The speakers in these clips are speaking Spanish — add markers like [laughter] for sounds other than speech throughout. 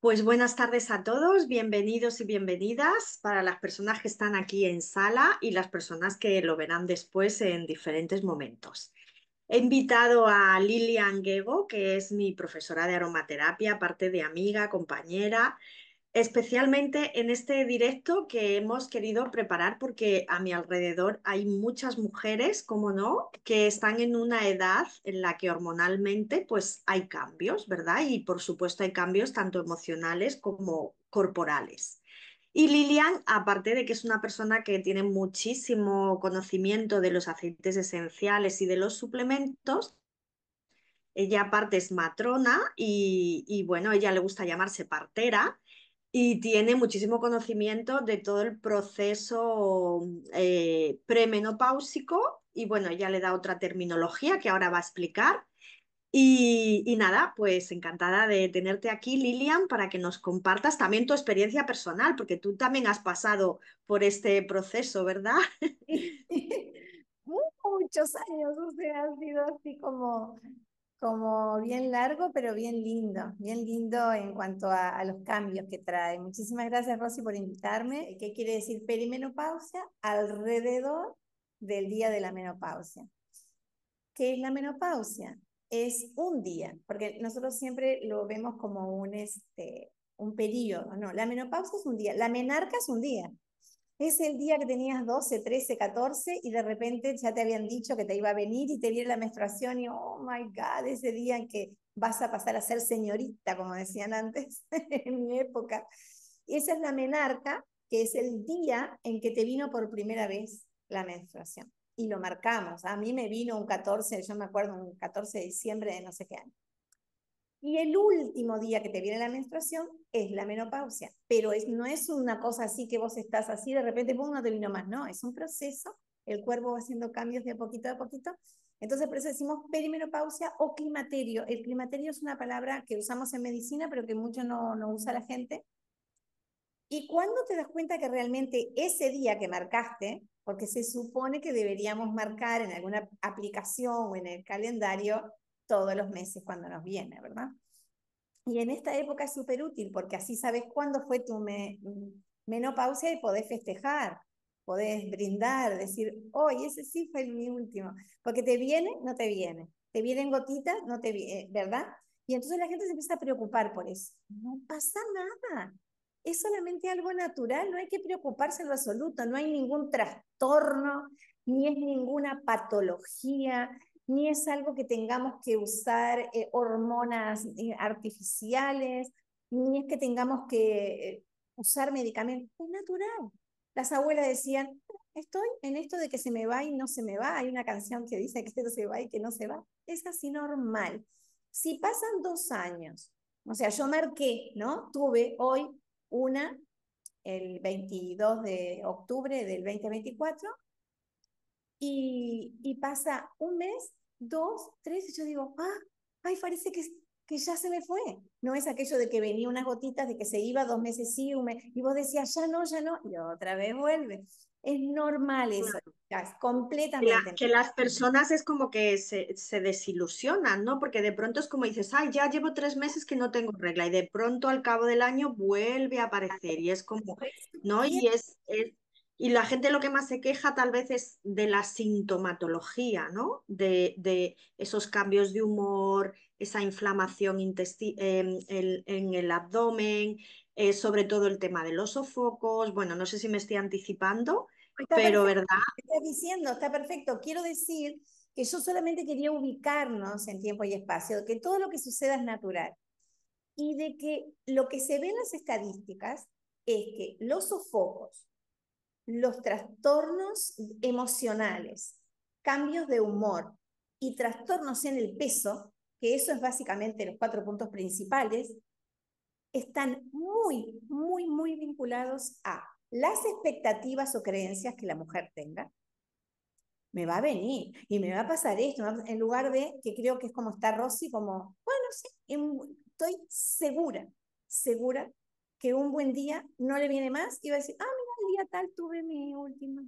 Pues buenas tardes a todos, bienvenidos y bienvenidas para las personas que están aquí en sala y las personas que lo verán después en diferentes momentos. He invitado a Lilian Gego, que es mi profesora de aromaterapia, aparte de amiga, compañera, especialmente en este directo que hemos querido preparar porque a mi alrededor hay muchas mujeres, como no, que están en una edad en la que hormonalmente pues hay cambios, ¿verdad? Y por supuesto hay cambios tanto emocionales como corporales. Y Lilian, aparte de que es una persona que tiene muchísimo conocimiento de los aceites esenciales y de los suplementos, ella aparte es matrona y, y bueno, ella le gusta llamarse partera y tiene muchísimo conocimiento de todo el proceso eh, premenopáusico y bueno, ya le da otra terminología que ahora va a explicar. Y, y, nada, pues encantada de tenerte aquí, Lilian, para que nos compartas también tu experiencia personal, porque tú también has pasado por este proceso, ¿verdad? [laughs] Muchos años, o sea, ha sido así como como bien largo, pero bien lindo, bien lindo en cuanto a, los cambios que trae. Muchísimas gracias, Rosy, por invitarme. ¿Qué quiere decir perimenopausia? Alrededor del día de la menopausia. ¿Qué es la menopausia? Es un día, porque nosotros siempre lo vemos como un, este, un periodo, ¿no? La menopausia es un día, la menarca es un día, es el día que tenías 12, 13, 14 y de repente ya te habían dicho que te iba a venir y te viene la menstruación y oh my god, ese día en que vas a pasar a ser señorita, como decían antes [laughs] en mi época. esa es la menarca, que es el día en que te vino por primera vez la menstruación. Y lo marcamos. A mí me vino un 14, yo me acuerdo un 14 de diciembre de no sé qué año. Y el último día que te viene la menstruación es la menopausia, pero es, no es una cosa así que vos estás así, de repente, pum, no te más, no, es un proceso, el cuerpo va haciendo cambios de poquito a poquito. Entonces, por eso decimos perimenopausia o climaterio. El climaterio es una palabra que usamos en medicina, pero que mucho no, no usa la gente. Y cuando te das cuenta que realmente ese día que marcaste, porque se supone que deberíamos marcar en alguna aplicación o en el calendario todos los meses cuando nos viene, ¿verdad? Y en esta época es súper útil porque así sabes cuándo fue tu menopausia y podés festejar, podés brindar, decir, hoy ese sí fue mi último, porque te viene, no te viene, te vienen gotitas, no te viene, eh, ¿verdad? Y entonces la gente se empieza a preocupar por eso. No pasa nada, es solamente algo natural, no hay que preocuparse en lo absoluto, no hay ningún trastorno, ni es ninguna patología, ni es algo que tengamos que usar eh, hormonas eh, artificiales, ni es que tengamos que eh, usar medicamentos, es natural. Las abuelas decían, estoy en esto de que se me va y no se me va, hay una canción que dice que se va y que no se va, es así normal. Si pasan dos años, o sea, yo marqué, ¿no? Tuve hoy una, el 22 de octubre del 2024, y, pasa un mes, dos, tres, y yo digo, ah, ay, parece que, que ya se me fue. No es aquello de que venía unas gotitas, de que se iba dos meses sí, un mes, y vos decías, ya no, ya no, y otra vez vuelve. Es normal eso, completamente. que las personas es como que se, se, desilusionan, ¿no? Porque de pronto es como dices, ay, ya llevo tres meses que no tengo regla, y de pronto al cabo del año vuelve a aparecer, y es como, pues ¿no? Y es, es y la gente lo que más se queja tal vez es de la sintomatología, ¿no? De, esos cambios de humor, esa inflamación en em, el, en el abdomen, eh, sobre todo el tema de los sofocos. Bueno, no sé si me estoy anticipando, pero ¿verdad? Estás diciendo, está perfecto. Quiero decir que yo solamente quería ubicarnos en tiempo y espacio, que todo lo que suceda es natural y de que lo que se ve en las estadísticas es que los sofocos, los trastornos emocionales, cambios de humor y trastornos en el peso, que eso es básicamente los cuatro puntos principales, están muy, muy, muy vinculados a las expectativas o creencias que la mujer tenga. Me va a venir y me va a pasar esto, en lugar de que creo que es como está Rosy, como, bueno, sí, estoy segura, segura que un buen día no le viene más y va a decir, ah, mi tal tuve mi última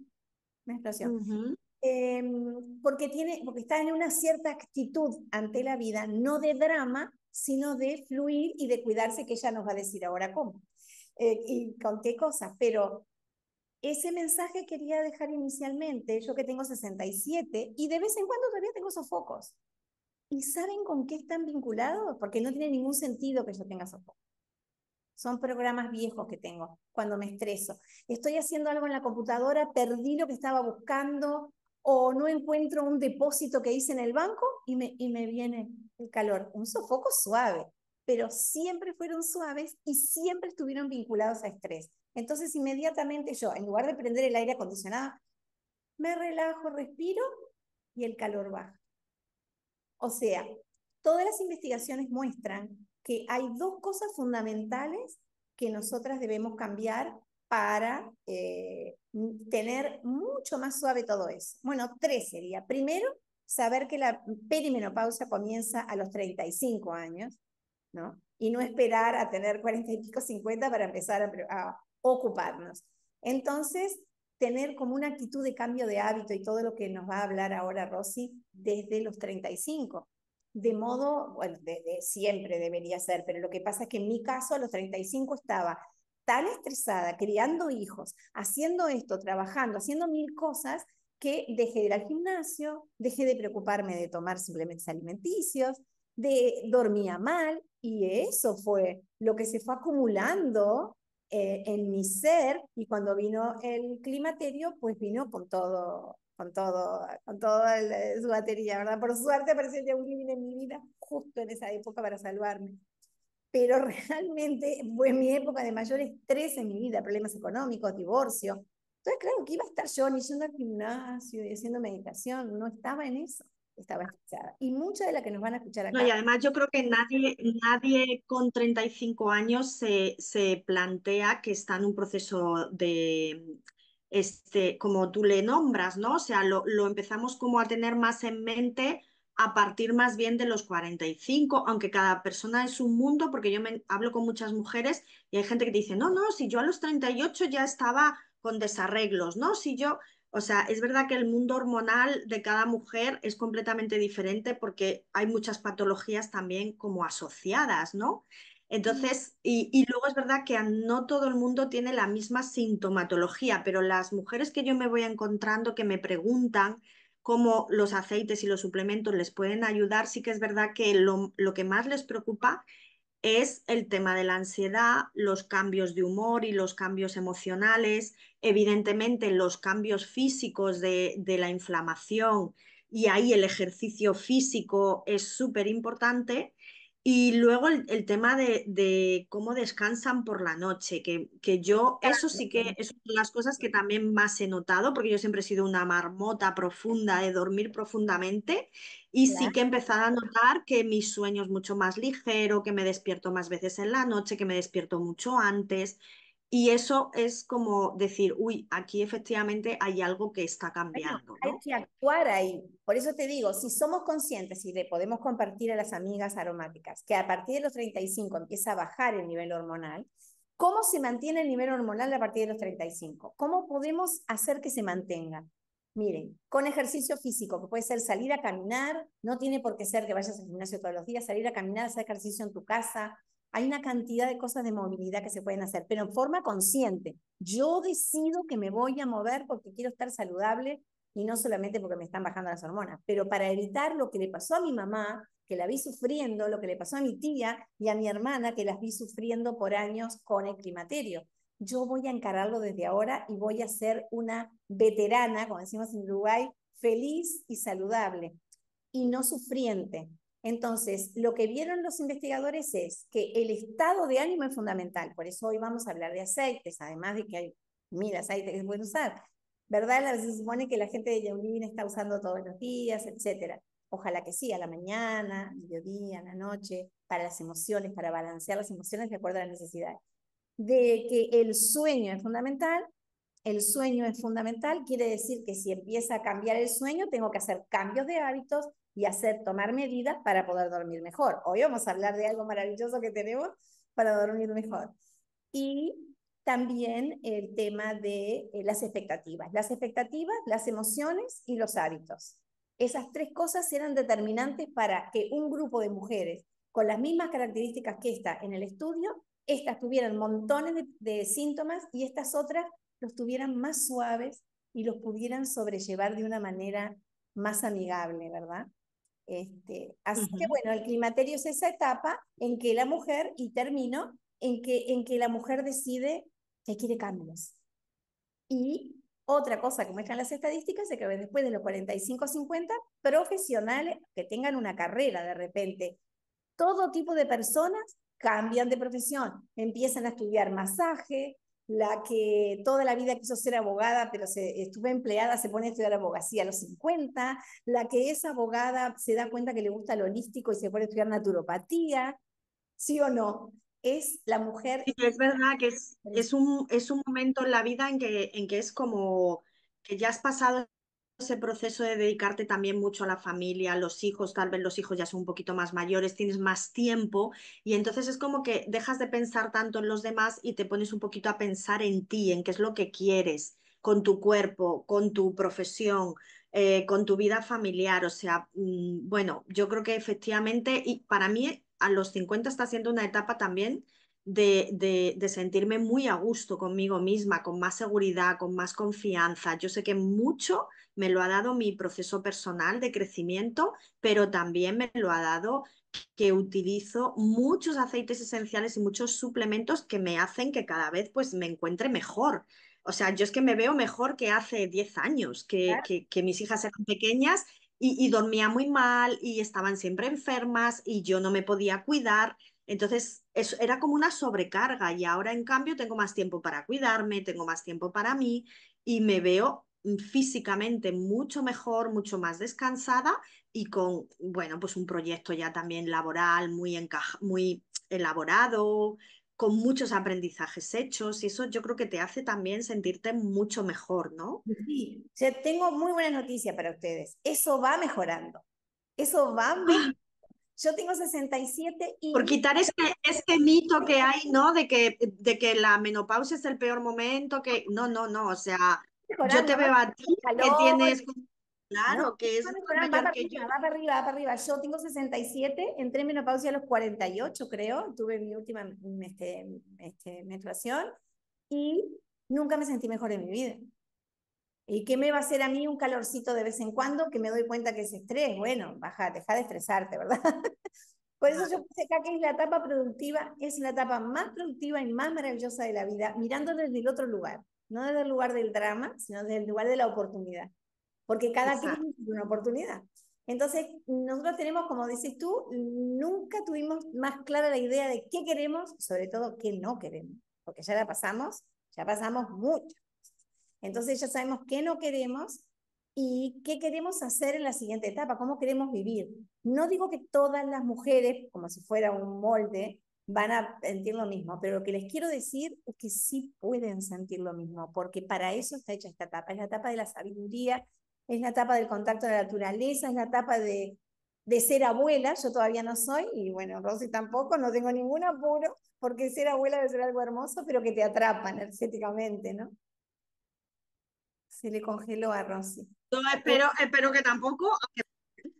menstruación. Em, porque, tiene, porque está en una cierta actitud ante la vida, no de drama, sino de fluir y de cuidarse, que ella nos va a decir ahora cómo eh, y con qué cosas. Pero ese mensaje quería dejar inicialmente, yo que tengo 67 y de vez en cuando todavía tengo sofocos. ¿Y saben con qué están vinculados? Porque no tiene ningún sentido que yo tenga sofocos. Son programas viejos que tengo cuando me estreso. Estoy haciendo algo en la computadora, perdí lo que estaba buscando o no encuentro un depósito que hice en el banco y me, y me viene el calor. Un sofoco suave, pero siempre fueron suaves y siempre estuvieron vinculados a estrés. Entonces inmediatamente yo, en lugar de prender el aire acondicionado, me relajo, respiro y el calor baja. O sea, todas las investigaciones muestran que hay dos cosas fundamentales que nosotras debemos cambiar para eh, tener mucho más suave todo eso. Bueno, tres sería. Primero, saber que la perimenopausia comienza a los 35 años, ¿no? Y no esperar a tener 40 y pico, 50 para empezar a, a ocuparnos. Entonces, tener como una actitud de cambio de hábito y todo lo que nos va a hablar ahora Rosy desde los 35 de modo, bueno, siempre debería ser, pero lo que pasa es que en mi caso a los 35 estaba tan estresada, criando hijos, haciendo esto, trabajando, haciendo mil cosas, que dejé de ir al gimnasio, dejé de preocuparme de tomar simplemente alimenticios, de dormía mal, y eso fue lo que se fue acumulando eh, en mi ser y cuando vino el climaterio, pues vino con todo, con todo, con toda eh, su batería, ¿verdad? Por suerte apareció ya un en mi vida justo en esa época para salvarme. Pero [laughs] realmente fue mi época de mayor estrés en mi vida, problemas económicos, divorcio. Entonces, claro, que iba a estar yo ni yendo al gimnasio y haciendo meditación, no estaba en eso estaba escuchada. Y mucha de la que nos van a escuchar acá. y además yo creo que nadie, nadie con 35 años se, plantea que está en un proceso de, este, como tú le nombras, ¿no? O sea, lo, empezamos como a tener más en mente a partir más bien de los 45, aunque cada persona es un mundo, porque yo me hablo con muchas mujeres y hay gente que dice, no, no, si yo a los 38 ya estaba con desarreglos, ¿no? Si yo, o sea, es verdad que el mundo hormonal de cada mujer es completamente diferente porque hay muchas patologías también como asociadas, ¿no? Entonces, y, luego es verdad que no todo el mundo tiene la misma sintomatología, pero las mujeres que yo me voy encontrando que me preguntan cómo los aceites y los suplementos les pueden ayudar, sí que es verdad que lo que más les preocupa es el tema de la ansiedad, los cambios de humor y los cambios emocionales, evidentemente los cambios físicos de, la inflamación y ahí el ejercicio físico es súper importante. Y luego el, tema de, cómo descansan por la noche, que, yo, eso sí que es una de las cosas que también más he notado, porque yo siempre he sido una marmota profunda de dormir profundamente y sí que he empezado a notar que mi sueño es mucho más ligero, que me despierto más veces en la noche, que me despierto mucho antes, y eso es como decir, uy, aquí efectivamente hay algo que está cambiando. hay que actuar ahí. Por eso te digo, si somos conscientes y le podemos compartir a las amigas aromáticas que a partir de los 35 empieza a bajar el nivel hormonal, ¿cómo se mantiene el nivel hormonal a partir de los 35? ¿Cómo podemos hacer que se mantenga? Miren, con ejercicio físico, que puede ser salir a caminar, no tiene por qué ser que vayas al gimnasio todos los días, salir a caminar, hacer ejercicio en tu casa, hay una cantidad de cosas de movilidad que se pueden hacer, pero en forma consciente. Yo decido que me voy a mover porque quiero estar saludable y no solamente porque me están bajando las hormonas, pero para evitar lo que le pasó a mi mamá, que la vi sufriendo, lo que le pasó a mi tía y a mi hermana, que las vi sufriendo por años con el climaterio. Yo voy a encararlo desde ahora y voy a ser una veterana, como decimos en Uruguay, feliz y saludable y no sufriente. Entonces, lo que vieron los investigadores es que el estado de ánimo es fundamental, por eso hoy vamos a hablar de aceites, además de que hay mil aceites que se pueden usar, ¿verdad? Se supone que la gente de Yaunivin está usando todos los días, etc. Ojalá que sí, a la mañana, mediodía, a la noche, para las emociones, para balancear las emociones de acuerdo a la necesidad. De que el sueño es fundamental, el sueño es fundamental, quiere decir que si empieza a cambiar el sueño, tengo que hacer cambios de hábitos, y hacer, tomar medidas para poder dormir mejor. Hoy vamos a hablar de algo maravilloso que tenemos para dormir mejor. Y también el tema de eh, las expectativas, las expectativas, las emociones y los hábitos. Esas tres cosas eran determinantes para que un grupo de mujeres con las mismas características que esta en el estudio, estas tuvieran montones de síntomas y estas otras los tuvieran más suaves y los pudieran sobrellevar de una manera más amigable, ¿verdad? Este, así que bueno, el climaterio es esa etapa en que la mujer, y termino, en que, en que la mujer decide que quiere cambios. Y otra cosa que muestran las estadísticas es que después de los 45 o 50, profesionales que tengan una carrera de repente, todo tipo de personas cambian de profesión, empiezan a estudiar masaje, la que toda la vida quiso ser abogada, pero se, estuvo empleada, se pone a estudiar abogacía a los 50, la que es abogada se da cuenta que le gusta lo holístico y se pone a estudiar naturopatía, ¿sí o no? Es la mujer... es verdad que es, es, un, es un momento en la vida en que, en que es como que ya has pasado ese proceso de dedicarte también mucho a la familia, a los hijos, tal vez los hijos ya son un poquito más mayores, tienes más tiempo y entonces es como que dejas de pensar tanto en los demás y te pones un poquito a pensar en ti, en qué es lo que quieres con tu cuerpo, con tu profesión, eh, con tu vida familiar. O sea, mm, bueno, yo creo que efectivamente, y para mí a los 50 está siendo una etapa también de, sentirme muy a gusto conmigo misma, con más seguridad, con más confianza. Yo sé que mucho me lo ha dado mi proceso personal de crecimiento, pero también me lo ha dado que utilizo muchos aceites esenciales y muchos suplementos que me hacen que cada vez pues me encuentre mejor. O sea, yo es que me veo mejor que hace 10 años, que, que, mis hijas eran pequeñas y, dormía muy mal y estaban siempre enfermas y yo no me podía cuidar entonces, eso era como una sobrecarga y ahora en cambio tengo más tiempo para cuidarme, tengo más tiempo para mí y me veo mm, físicamente mucho mejor, mucho más descansada y con, bueno, pues un proyecto ya también laboral muy, muy elaborado, con muchos aprendizajes hechos y eso yo creo que te hace también sentirte mucho mejor, ¿no? Sí, tengo muy buena noticia para ustedes. Eso va mejorando. Eso va mejorando. ¡Ah! Yo tengo 67 y... Por quitar este, este mito que hay, ¿no? De que, de que la menopausia es el peor momento, que... No, no, no, o sea, yo te veo a ti que tienes... Claro, que es mayor que arriba, yo. Va para arriba, va para arriba. Yo tengo 67, entré en menopausia a los 48, creo. Tuve mi última este, este, menstruación y nunca me sentí mejor en mi vida. ¿Y qué me va a hacer a mí un calorcito de vez en cuando que me doy cuenta que es estrés? Bueno, baja, deja de estresarte, ¿verdad? [laughs] Por eso yo pensé acá que es la etapa productiva, es la etapa más productiva y más maravillosa de la vida, mirándolo desde el otro lugar, no desde el lugar del drama, sino desde el lugar de la oportunidad, porque cada Exacto. crisis es una oportunidad. Entonces, nosotros tenemos, como dices tú, nunca tuvimos más clara la idea de qué queremos sobre todo qué no queremos, porque ya la pasamos, ya pasamos mucho. Entonces ya sabemos qué no queremos y qué queremos hacer en la siguiente etapa, cómo queremos vivir. No digo que todas las mujeres, como si fuera un molde, van a sentir lo mismo, pero lo que les quiero decir es que sí pueden sentir lo mismo, porque para eso está hecha esta etapa. Es la etapa de la sabiduría, es la etapa del contacto de la naturaleza, es la etapa de, de ser abuela, yo todavía no soy, y bueno, Rosy tampoco, no tengo ningún apuro, porque ser abuela debe ser algo hermoso, pero que te atrapa energéticamente, ¿no? Se le congeló a Rosy. No, espero, espero que tampoco. [laughs]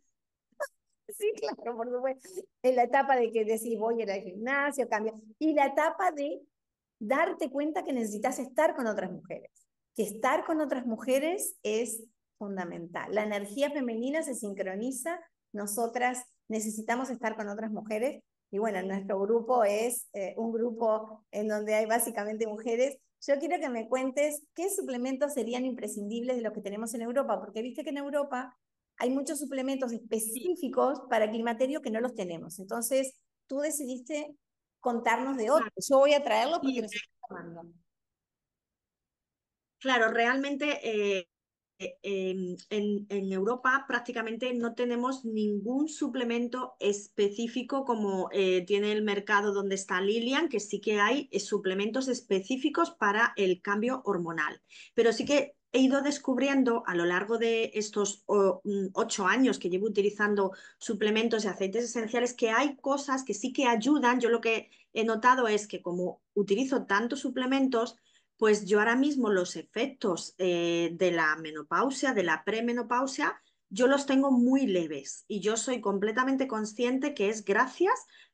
Sí, claro, por supuesto. En la etapa de que decís voy a ir al gimnasio, cambia. Y la etapa de darte cuenta que necesitas estar con otras mujeres. Que estar con otras mujeres es fundamental. La energía femenina se sincroniza. Nosotras necesitamos estar con otras mujeres. Y bueno, nuestro grupo es eh, un grupo en donde hay básicamente mujeres yo quiero que me cuentes qué suplementos serían imprescindibles de los que tenemos en Europa, porque viste que en Europa hay muchos suplementos específicos para climaterio que no los tenemos. Entonces, tú decidiste contarnos de otros. Yo voy a traerlos porque nos los estoy tomando. Claro, realmente eh, eh, en, Europa prácticamente no tenemos ningún suplemento específico como eh, tiene el mercado donde está Lilian, que sí que hay eh, suplementos específicos para el cambio hormonal. Pero sí que he ido descubriendo a lo largo de estos oh, mm, ocho años que llevo utilizando suplementos y aceites esenciales que hay cosas que sí que ayudan. Yo lo que he notado es que como utilizo tantos suplementos, pues yo ahora mismo los efectos eh, de la menopausia, de la premenopausia, yo los tengo muy leves y yo soy completamente consciente que es gracias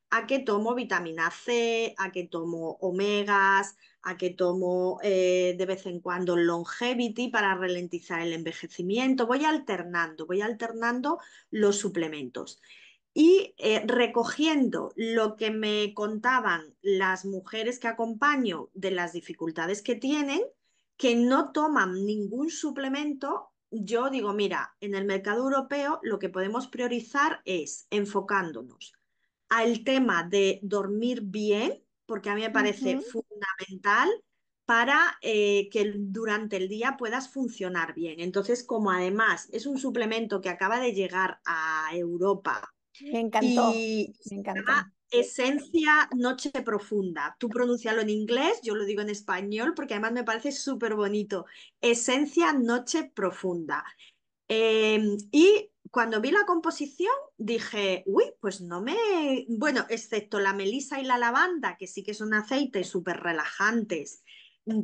a que tomo vitamina C, a que tomo omegas, a que tomo eh, de vez en cuando longevity para ralentizar el envejecimiento. Voy alternando, voy alternando los suplementos. Y eh, recogiendo lo que me contaban las mujeres que acompaño de las dificultades que tienen, que no toman ningún suplemento, yo digo, mira, en el mercado europeo lo que podemos priorizar es enfocándonos al tema de dormir bien, porque a mí me parece fundamental para eh, que durante el día puedas funcionar bien. Entonces, como además es un suplemento que acaba de llegar a Europa me encantó. Esencia Noche Profunda. Tú pronuncialo en inglés, yo lo digo en español porque además me parece súper bonito. Esencia Noche Profunda. Em, y cuando vi la composición dije, uy, pues no me... Bueno, excepto la melisa y la lavanda, que sí que son aceites súper relajantes,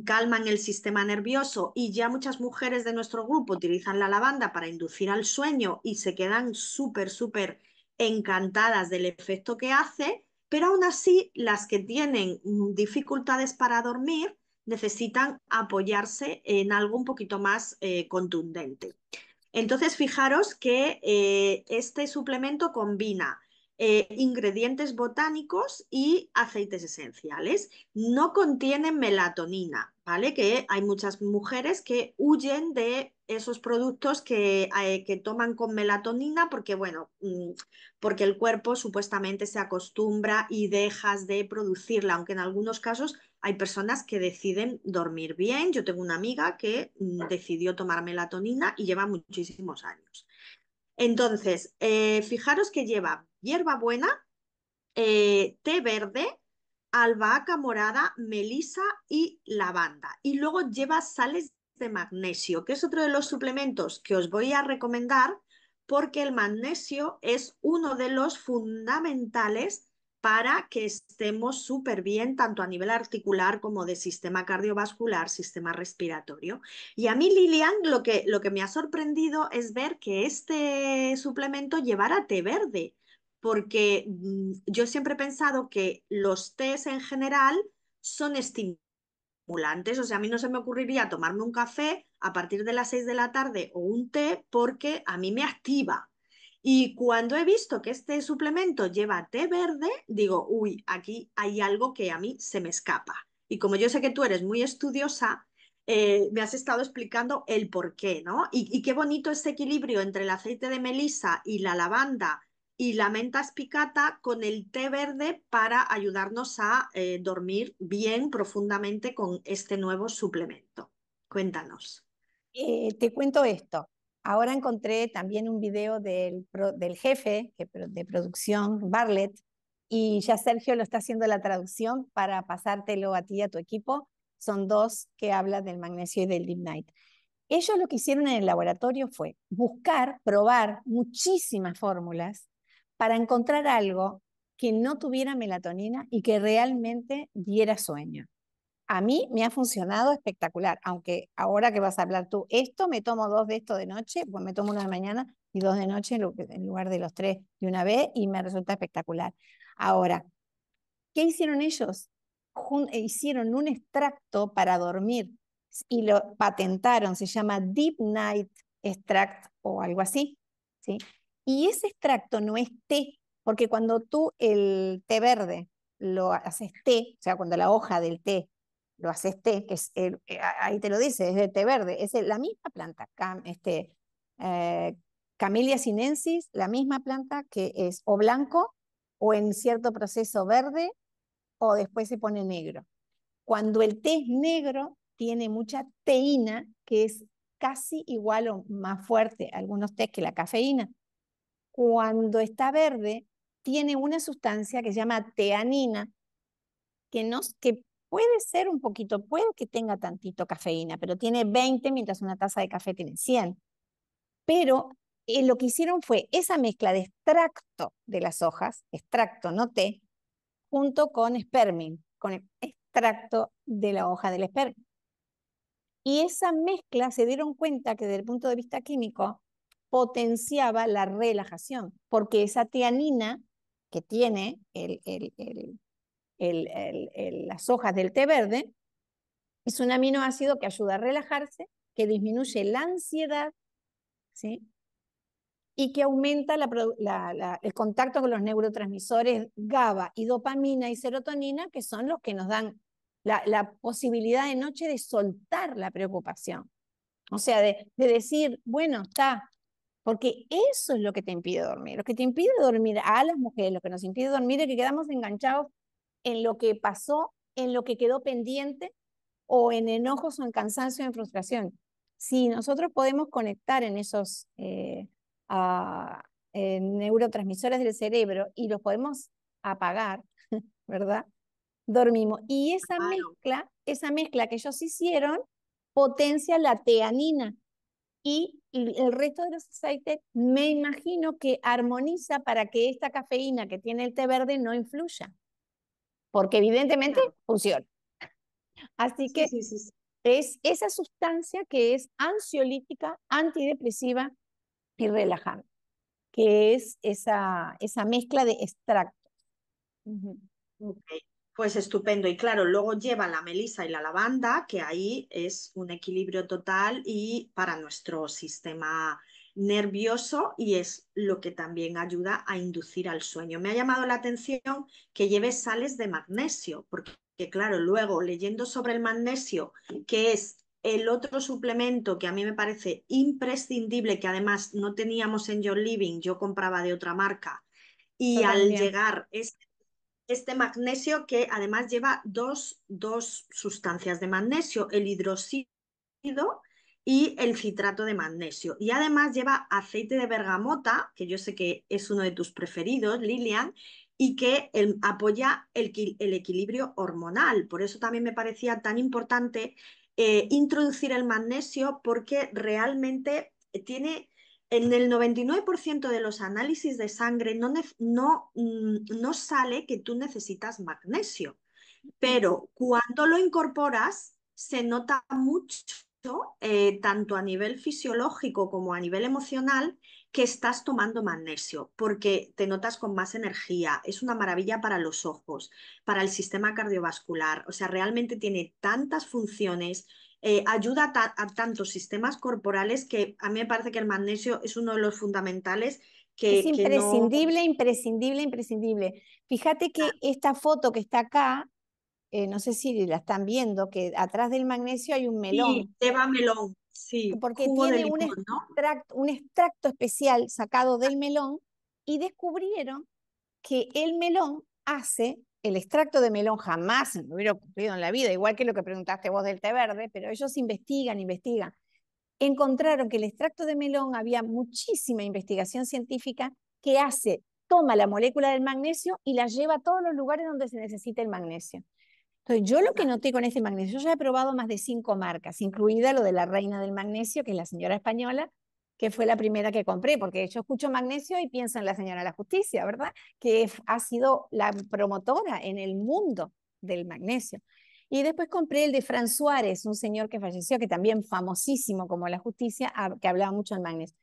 calman el sistema nervioso y ya muchas mujeres de nuestro grupo utilizan la lavanda para inducir al sueño y se quedan súper, súper encantadas del efecto que hace, pero aún así las que tienen mm, dificultades para dormir necesitan apoyarse en algo un poquito más eh, contundente. Entonces, fijaros que eh, este suplemento combina eh, ingredientes botánicos y aceites esenciales. No contiene melatonina, ¿vale? Que hay muchas mujeres que huyen de esos productos que, eh, toman con melatonina porque, bueno, mm, porque el cuerpo supuestamente se acostumbra y dejas de producirla, aunque en algunos casos hay personas que deciden dormir bien. Yo tengo una amiga que mm, decidió tomar melatonina y lleva muchísimos años. Entonces, eh, fijaros que lleva hierbabuena, buena, eh, té verde, albahaca morada, melisa y lavanda. Y luego lleva sales de magnesio, que es otro de los suplementos que os voy a recomendar porque el magnesio es uno de los fundamentales para que estemos súper bien, tanto a nivel articular como de sistema cardiovascular, sistema respiratorio. Y a mí, Lilian, lo que, lo que me ha sorprendido es ver que este suplemento llevara té verde porque mm, yo siempre he pensado que los tés en general son estimulantes, o sea, a mí no se me ocurriría tomarme un café a partir de las 6 de la tarde o un té porque a mí me activa. Y cuando he visto que este suplemento lleva té verde, digo, uy, aquí hay algo que a mí se me escapa. Y como yo sé que tú eres muy estudiosa, eh, me has estado explicando el por qué, ¿no? Y, y, qué bonito ese equilibrio entre el aceite de melisa y la lavanda y la menta espicata con el té verde para ayudarnos a eh, dormir bien profundamente con este nuevo suplemento. Cuéntanos. Eh, te cuento esto. Ahora encontré también un video del, del jefe de producción, Barlet, y ya Sergio lo está haciendo la traducción para pasártelo a ti y a tu equipo. Son dos que hablan del magnesio y del Night. Ellos lo que hicieron en el laboratorio fue buscar, probar muchísimas fórmulas para encontrar algo que no tuviera melatonina y que realmente diera sueño. A mí me ha funcionado espectacular, aunque ahora que vas a hablar tú, esto me tomo dos de esto de noche, pues me tomo una de mañana y dos de noche en lugar de los tres de una vez y me resulta espectacular. Ahora, ¿qué hicieron ellos? Eh, hicieron un extracto para dormir y lo patentaron, se llama Deep Night Extract o algo así, ¿sí? Y ese extracto no es té, porque cuando tú el té verde lo haces té, o sea, cuando la hoja del té lo haces té, que es eh, ahí te lo dice, es de té verde, es la misma planta, este, eh, Camellia sinensis, la misma planta que es o blanco o en cierto proceso verde o después se pone negro. Cuando el té es negro, tiene mucha teína, que es casi igual o más fuerte algunos tés que la cafeína cuando está verde, tiene una sustancia que se llama teanina, que, no, que puede ser un poquito, puede que tenga tantito cafeína, pero tiene 20, mientras una taza de café tiene 100. Pero eh, lo que hicieron fue esa mezcla de extracto de las hojas, extracto, no té, junto con espermín, con el extracto de la hoja del espermín. Y esa mezcla se dieron cuenta que desde el punto de vista químico potenciaba la relajación, porque esa tianina que tiene el, el, las hojas del té verde es un aminoácido que ayuda a relajarse, que disminuye la ansiedad ¿sí? y que aumenta el contacto con los neurotransmisores GABA y dopamina y serotonina, que son los que nos dan la posibilidad de noche de soltar la preocupación. O sea, de, de, decir, bueno, está, porque eso es lo que te impide dormir. Lo que te impide dormir a las mujeres, lo que nos impide dormir es que quedamos enganchados en lo que pasó, en lo que quedó pendiente, o en enojos, o en cansancio, o en frustración. Si nosotros podemos conectar en esos eh, neurotransmisores del cerebro y los podemos apagar, [laughs] ¿verdad? Dormimos. Y esa mezcla, esa mezcla que ellos hicieron, potencia la teanina, y el resto de los aceites me imagino que armoniza para que esta cafeína que tiene el té verde no influya, porque evidentemente funciona. Así que es esa sustancia que es ansiolítica, antidepresiva y relajante, que es esa, esa mezcla de extractos. Pues estupendo. Y claro, luego lleva la melisa y la lavanda, que ahí es un equilibrio total y para nuestro sistema nervioso y es lo que también ayuda a inducir al sueño. Me ha llamado la atención que lleve sales de magnesio, porque claro, luego leyendo sobre el magnesio, que es el otro suplemento que a mí me parece imprescindible, que además no teníamos en Your Living, yo compraba de otra marca, y al llegar ese este magnesio que además lleva dos, sustancias de magnesio, el hidroxido y el citrato de magnesio. Y además lleva aceite de bergamota, que yo sé que es uno de tus preferidos, Lilian, y que apoya el, equilibrio hormonal. Por eso también me parecía tan importante eh, introducir el magnesio porque realmente eh, tiene en el 99% de los análisis de sangre no, mm, no, sale que tú necesitas magnesio, pero cuando lo incorporas se nota mucho eh, tanto a nivel fisiológico como a nivel emocional, que estás tomando magnesio, porque te notas con más energía, es una maravilla para los ojos, para el sistema cardiovascular, o sea, realmente tiene tantas funciones eh, ayuda a tantos sistemas corporales que a mí me parece que el magnesio es uno de los fundamentales. Que, es imprescindible, imprescindible, imprescindible. Fíjate que ah. esta foto que está acá, eh, no sé si la están viendo, que atrás del magnesio hay un melón. Sí, lleva melón, sí. Porque tiene un, extracto, un extracto especial sacado del melón y descubrieron que el melón hace el extracto de melón jamás lo hubiera ocurrido en la vida, igual que lo que preguntaste vos del té verde, pero ellos investigan, investigan. Encontraron que el extracto de melón había muchísima investigación científica que hace, toma la molécula del magnesio y la lleva a todos los lugares donde se necesita el magnesio. Entonces, yo lo que noté con este magnesio, yo ya he probado más de cinco marcas, incluida lo de la reina del magnesio, que es la señora española, que fue la primera que compré, porque yo escucho magnesio y pienso en la señora de la justicia, ¿verdad? Que ha sido la promotora en el mundo del magnesio. Y después compré el de Fran Suárez, un señor que falleció, que también famosísimo como la justicia, que hablaba mucho del magnesio.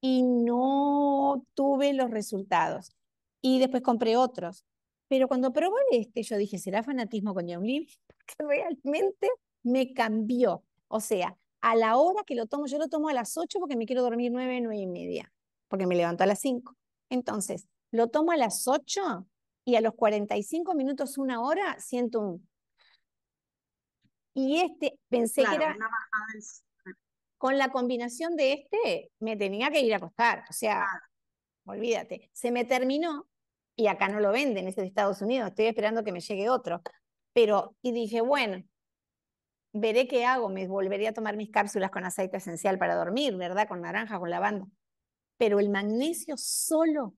Y no tuve los resultados. Y después compré otros. Pero cuando probé este, yo dije, ¿será fanatismo con John Lee? [laughs] Porque realmente me cambió. O sea, a la hora que lo tomo. Yo lo tomo a las 8 porque me quiero dormir 9, 9 y media, porque me levanto a las 5. Entonces, lo tomo a las 8 y a los 45 minutos, una hora, siento un... Y este, pensé que era... con la combinación de este, me tenía que ir a acostar. O sea, olvídate. Se me terminó y acá no lo venden, es de Estados Unidos. Estoy esperando que me llegue otro. Pero, y dije, bueno, veré qué hago, me volveré a tomar mis cápsulas con aceite esencial para dormir, ¿verdad? Con naranja, con lavanda. Pero el magnesio solo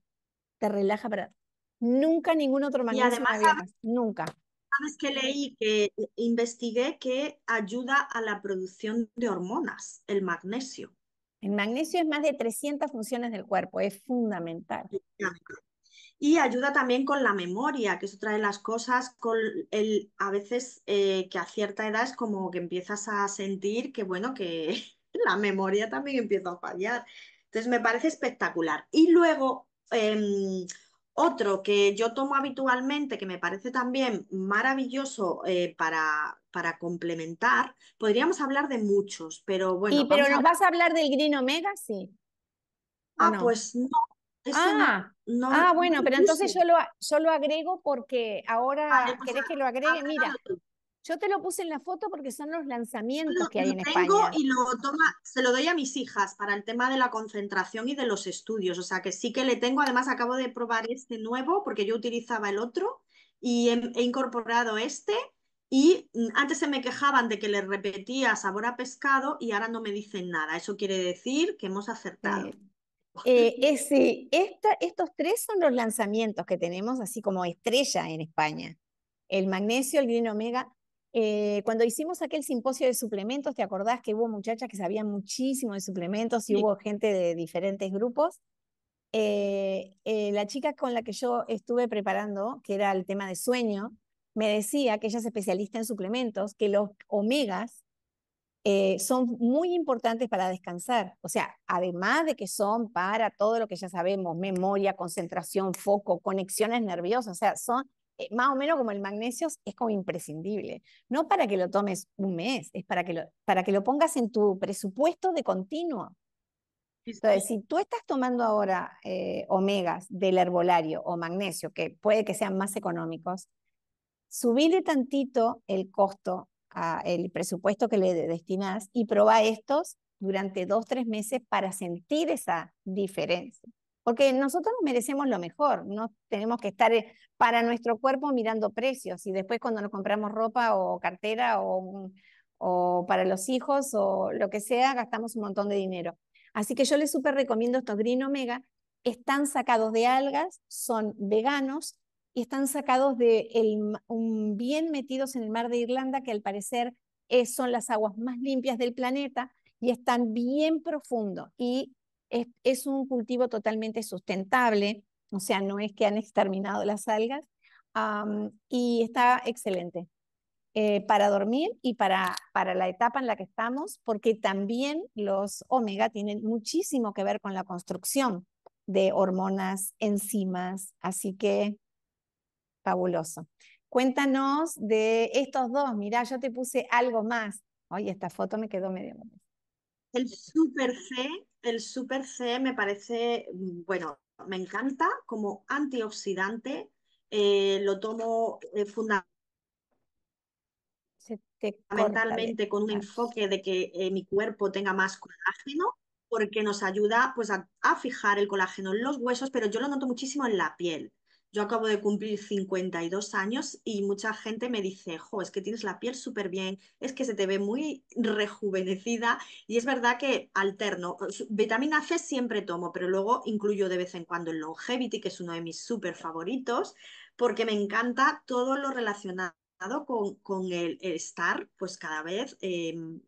te relaja para... Nunca ningún otro magnesio. Y además, nunca. Sabes que leí, que investigué que ayuda a la producción de hormonas, el magnesio. El magnesio es más de 300 funciones del cuerpo, es fundamental y ayuda también con la memoria, que es otra de las cosas a veces eh, que a cierta edad es como que empiezas a sentir que, bueno, que [laughs] la memoria también empieza a fallar. Entonces me parece espectacular. Y luego, em, otro que yo tomo habitualmente, que me parece también maravilloso eh, para, para complementar, podríamos hablar de muchos, pero bueno. ¿Y pero nos vas a hablar del Green Omega? Sí. Ah, pues no, ah, ah bueno, pero entonces yo lo, agrego porque ahora quieres ah, querés que lo agregue. Mira, yo te lo puse en la foto porque son los lanzamientos que hay en España. Lo tengo y lo toma, se lo doy a mis hijas para el tema de la concentración y de los estudios. O sea que sí que le tengo, además acabo de probar este nuevo porque yo utilizaba el otro y he, he incorporado este. Y antes se me quejaban de que le repetía sabor a pescado y ahora no me dicen nada. Eso quiere decir que hemos acertado. Eh, eh, [laughs] ese, estos tres son los lanzamientos que tenemos así como estrella en España. El magnesio, el green omega. Eh, cuando hicimos aquel simposio de suplementos, ¿te acordás que hubo muchachas que sabían muchísimo de suplementos y hubo gente de diferentes grupos? Eh, la chica con la que yo estuve preparando, que era el tema de sueño, me decía que ella es especialista en suplementos, que los omegas eh, son muy importantes para descansar. O sea, además de que son para todo lo que ya sabemos, memoria, concentración, foco, conexiones nerviosas, o sea, son eh, más o menos como el magnesio, es como imprescindible. No para que lo tomes un mes, es para que lo, para que lo pongas en tu presupuesto de continuo. Entonces, si tú estás tomando ahora eh, omegas del herbolario o magnesio, que puede que sean más económicos, subirle tantito el costo el presupuesto que le destinas y prueba estos durante dos, tres meses para sentir esa diferencia. Porque nosotros merecemos lo mejor, no tenemos que estar eh, para nuestro cuerpo mirando precios y después cuando nos compramos ropa o cartera o, o para los hijos o lo que sea, gastamos un montón de dinero. Así que yo les súper recomiendo estos Green Omega, están sacados de algas, son veganos, y están sacados de un, bien metidos en el mar de Irlanda, que al parecer son las aguas más limpias del planeta y están bien profundos. Y es, un cultivo totalmente sustentable, o sea, no es que han exterminado las algas, y está excelente. Eh, para dormir y para, para la etapa en la que estamos, porque también los omega tienen muchísimo que ver con la construcción de hormonas, enzimas, así que Fabuloso. Cuéntanos de estos dos. mira, yo te puse algo más. Oye, esta foto me quedó medio. El Super C, el Super C me parece, mm, bueno, me encanta como antioxidante. Eh, lo tomo eh, fundamentalmente con un enfoque de que eh, mi cuerpo tenga más colágeno, porque nos ayuda pues, a, fijar el colágeno en los huesos, pero yo lo noto muchísimo en la piel. Yo acabo de cumplir 52 años y mucha gente me dice, jo, es que tienes la piel súper bien, es que se te ve muy rejuvenecida y es verdad que alterno. Vitamina C siempre tomo, pero luego incluyo de vez en cuando el Longevity, que es uno de mis súper favoritos, porque me encanta todo lo relacionado con, el, estar, pues cada vez em,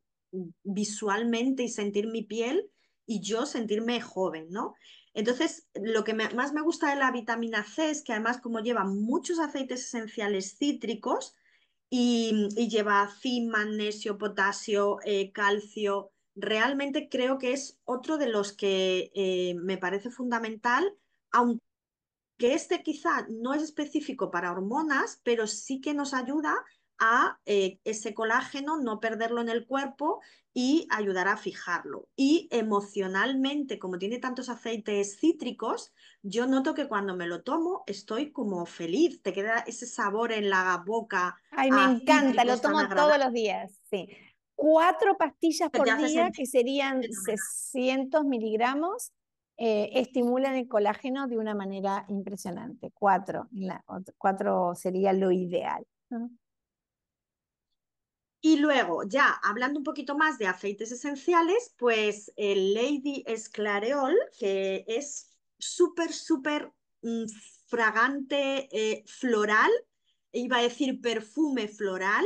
visualmente y sentir mi piel y yo sentirme joven, ¿no? Entonces, lo que más me gusta de la vitamina C es que además como lleva muchos aceites esenciales cítricos y, lleva zinc, magnesio, potasio, eh, calcio, realmente creo que es otro de los que eh, me parece fundamental, aunque este quizá no es específico para hormonas, pero sí que nos ayuda a eh, ese colágeno, no perderlo en el cuerpo y ayudar a fijarlo. Y emocionalmente, como tiene tantos aceites cítricos, yo noto que cuando me lo tomo estoy como feliz, te queda ese sabor en la boca. Ay, me encanta, lo tomo todos los días, sí. Cuatro pastillas por día, que serían 600 miligramos, eh, estimulan el colágeno de una manera impresionante. Cuatro, cuatro sería lo ideal. Y luego, ya hablando un poquito más de aceites esenciales, pues el Lady Esclareol, que es súper, súper mm, fragante eh, floral, iba a decir perfume floral,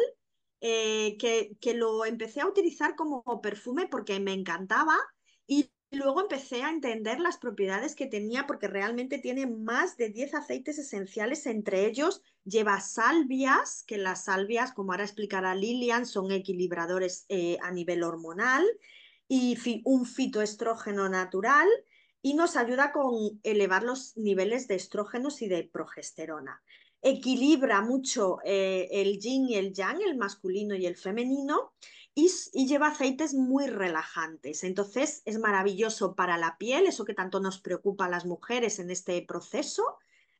eh, que, que lo empecé a utilizar como perfume porque me encantaba y luego empecé a entender las propiedades que tenía porque realmente tiene más de 10 aceites esenciales, entre ellos lleva salvias, que las salvias, como ahora explicará Lilian, son equilibradores eh, a nivel hormonal, y un fitoestrógeno natural, y nos ayuda con elevar los niveles de estrógenos y de progesterona. Equilibra mucho eh, el yin y el yang, el masculino y el femenino, y, y, lleva aceites muy relajantes. Entonces es maravilloso para la piel, eso que tanto nos preocupa a las mujeres en este proceso,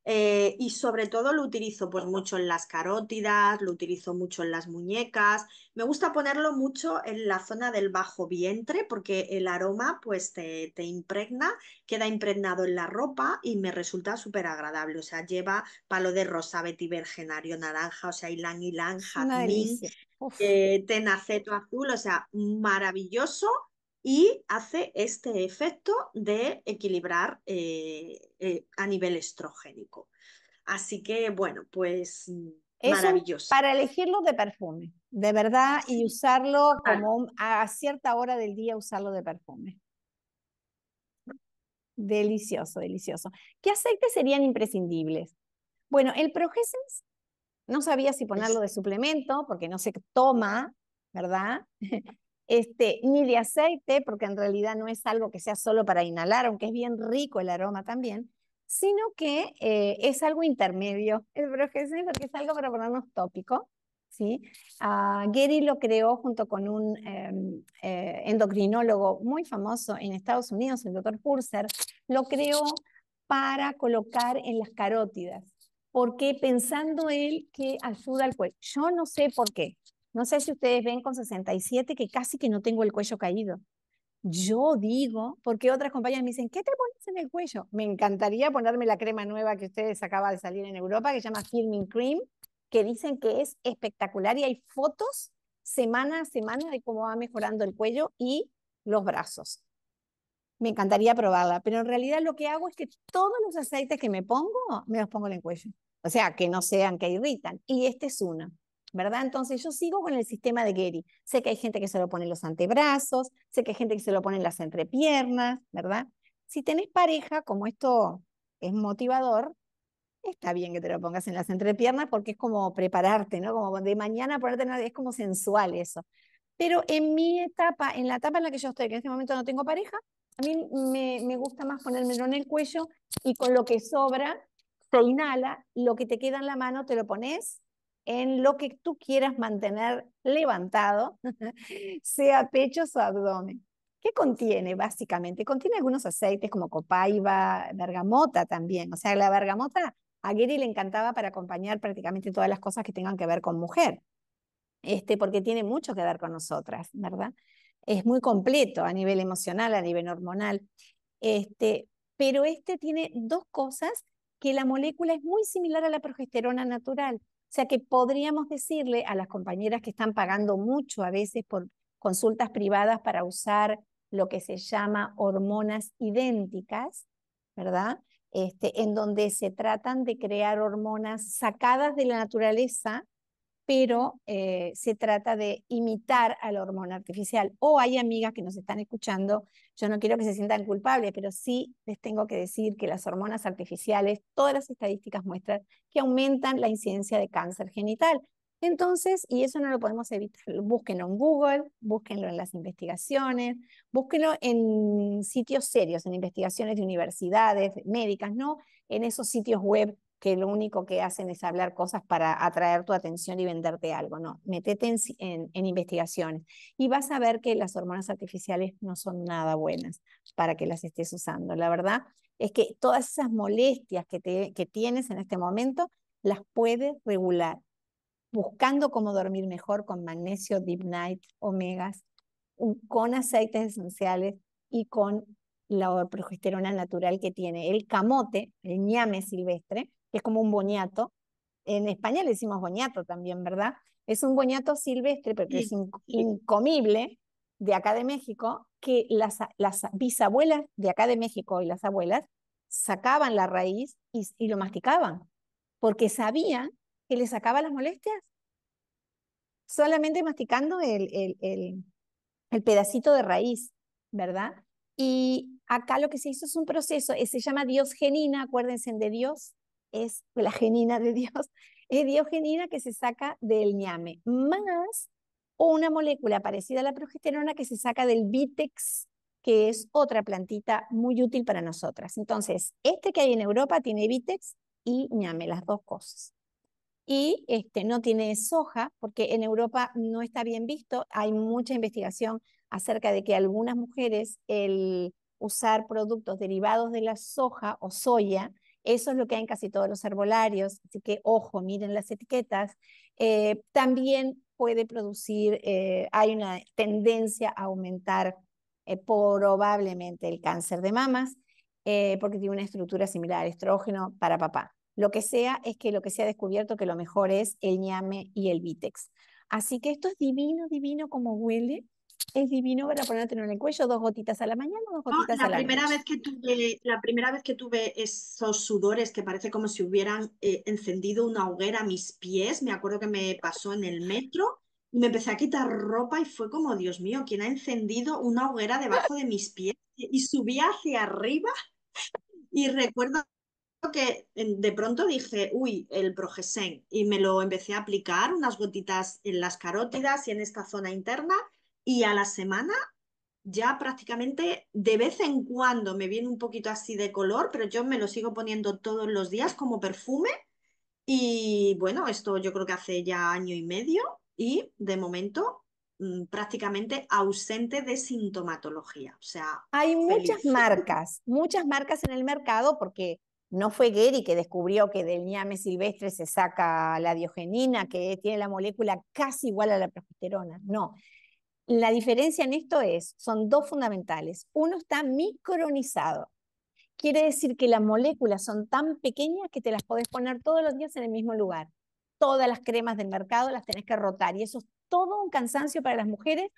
eh, y sobre todo lo utilizo pues mucho en las carótidas, lo utilizo mucho en las muñecas, me gusta ponerlo mucho en la zona del bajo vientre porque el aroma pues te, impregna, queda impregnado en la ropa y me resulta súper agradable, o sea, lleva palo de rosa, vergenario, naranja, o sea, ylang ylang, jazmín, eh, tenaceto azul, o sea, maravilloso y hace este efecto de equilibrar eh, eh, a nivel estrogénico. Así que, bueno, pues mm, es maravilloso. Para elegirlo de perfume, de verdad, y usarlo como a cierta hora del día, usarlo de perfume. Delicioso, delicioso. ¿Qué aceites serían imprescindibles? Bueno, el Progesis, no sabía si ponerlo de suplemento, porque no se toma, ¿verdad? [laughs] este, ni de aceite, porque en realidad no es algo que sea solo para inhalar, aunque es bien rico el aroma también, sino que eh, es algo intermedio, es, porque es algo para ponernos tópico. ¿sí? Ah, Gary lo creó junto con un em, eh, endocrinólogo muy famoso en Estados Unidos, el doctor Purser, lo creó para colocar en las carótidas, porque pensando él que ayuda al cuerpo Yo no sé por qué, no sé si ustedes ven con 67 que casi que no tengo el cuello caído. Yo digo, porque otras compañeras me dicen, ¿qué te pones en el cuello? Me encantaría ponerme la crema nueva que ustedes acaba de salir en Europa, que se llama Firming Cream, que dicen que es espectacular y hay fotos semana a semana de cómo va mejorando el cuello y los brazos. Me encantaría probarla, pero en realidad lo que hago es que todos los aceites que me pongo, me los pongo en el cuello. O sea, que no sean que irritan. Y este es una. ¿verdad? Entonces yo sigo con el sistema de Gary. Sé que hay gente que se lo pone en los antebrazos, sé que hay gente que se lo pone en las entrepiernas, ¿verdad? Si tenés pareja, como esto es motivador, está bien que te lo pongas en las entrepiernas porque es como prepararte, ¿no? Como de mañana ponerte es como sensual eso. Pero en mi etapa, en la etapa en la que yo estoy, que en este momento no tengo pareja, a mí me, gusta más ponerme en el cuello y con lo que sobra, se inhala, lo que te queda en la mano te lo pones en lo que tú quieras mantener levantado, [laughs] sea pechos o abdomen. ¿Qué contiene básicamente? Contiene algunos aceites como copaiba, bergamota también. O sea, la bergamota a Gary le encantaba para acompañar prácticamente todas las cosas que tengan que ver con mujer, este, porque tiene mucho que ver con nosotras, ¿verdad? Es muy completo a nivel emocional, a nivel hormonal. Este, pero este tiene dos cosas que la molécula es muy similar a la progesterona natural. O sea que podríamos decirle a las compañeras que están pagando mucho a veces por consultas privadas para usar lo que se llama hormonas idénticas, ¿verdad? Este, en donde se tratan de crear hormonas sacadas de la naturaleza pero eh, se trata de imitar a la hormona artificial. O hay amigas que nos están escuchando, yo no quiero que se sientan culpables, pero sí les tengo que decir que las hormonas artificiales, todas las estadísticas muestran que aumentan la incidencia de cáncer genital. Entonces, y eso no lo podemos evitar, búsquenlo en Google, búsquenlo en las investigaciones, búsquenlo en sitios serios, en investigaciones de universidades médicas, ¿no? En esos sitios web que lo único que hacen es hablar cosas para atraer tu atención y venderte algo, no, metete en, en, investigaciones y vas a ver que las hormonas artificiales no son nada buenas para que las estés usando. La verdad es que todas esas molestias que, que tienes en este momento las puedes regular buscando cómo dormir mejor con magnesio, deep night, omegas, con aceites esenciales y con la progesterona natural que tiene el camote, el ñame silvestre, es como un boñato. En España le decimos boñato también, ¿verdad? Es un boñato silvestre, pero es incomible, de acá de México, que las, las bisabuelas de acá de México y las abuelas sacaban la raíz y, lo masticaban, porque sabían que le sacaba las molestias. Solamente masticando el, el, el, pedacito de raíz, ¿verdad? Y acá lo que se hizo es un proceso, eh, se llama Dios genina, acuérdense de Dios, es la genina de Dios, [laughs] es diogenina que se saca del ñame, más una molécula parecida a la progesterona que se saca del vitex, que es otra plantita muy útil para nosotras. Entonces, este que hay en Europa tiene vitex y ñame, las dos cosas. Y este, no tiene soja, porque en Europa no está bien visto. Hay mucha investigación acerca de que algunas mujeres el usar productos derivados de la soja o soya eso es lo que hay en casi todos los herbolarios, así que ojo, miren las etiquetas. Eh, también puede producir, eh, hay una tendencia a aumentar eh, probablemente el cáncer de mamas, porque tiene una estructura similar, al estrógeno para papá. Lo que sea es que lo que se ha descubierto que lo mejor es el ñame y el vitex. Así que esto es divino, divino como huele es divino para ponerte en el cuello, dos gotitas a la mañana, dos gotitas la a la primera Vez que tuve, la primera vez que tuve esos sudores que parece como si hubieran eh, encendido una hoguera a mis pies, me acuerdo que me pasó en el metro y me empecé a quitar ropa y fue como, Dios mío, ¿quién ha encendido una hoguera debajo de mis pies? Y subí hacia arriba y recuerdo que de pronto dije, uy, el progesén y me lo empecé a aplicar, unas gotitas en las carótidas y en esta zona interna y a la semana ya prácticamente de vez en cuando me viene un poquito así de color, pero yo me lo sigo poniendo todos los días como perfume. Y bueno, esto yo creo que hace ya año y medio y de momento mm, prácticamente ausente de sintomatología. O sea, hay muchas marcas, muchas marcas en el mercado porque no fue Gary que descubrió que del ñame silvestre se saca la diogenina, que tiene la molécula casi igual a la progesterona. No, la diferencia en esto es, son dos fundamentales. Uno está micronizado. Quiere decir que las moléculas son tan pequeñas que te las podés poner todos los días en el mismo lugar. Todas las cremas del mercado las tenés que rotar y eso es todo un cansancio para las mujeres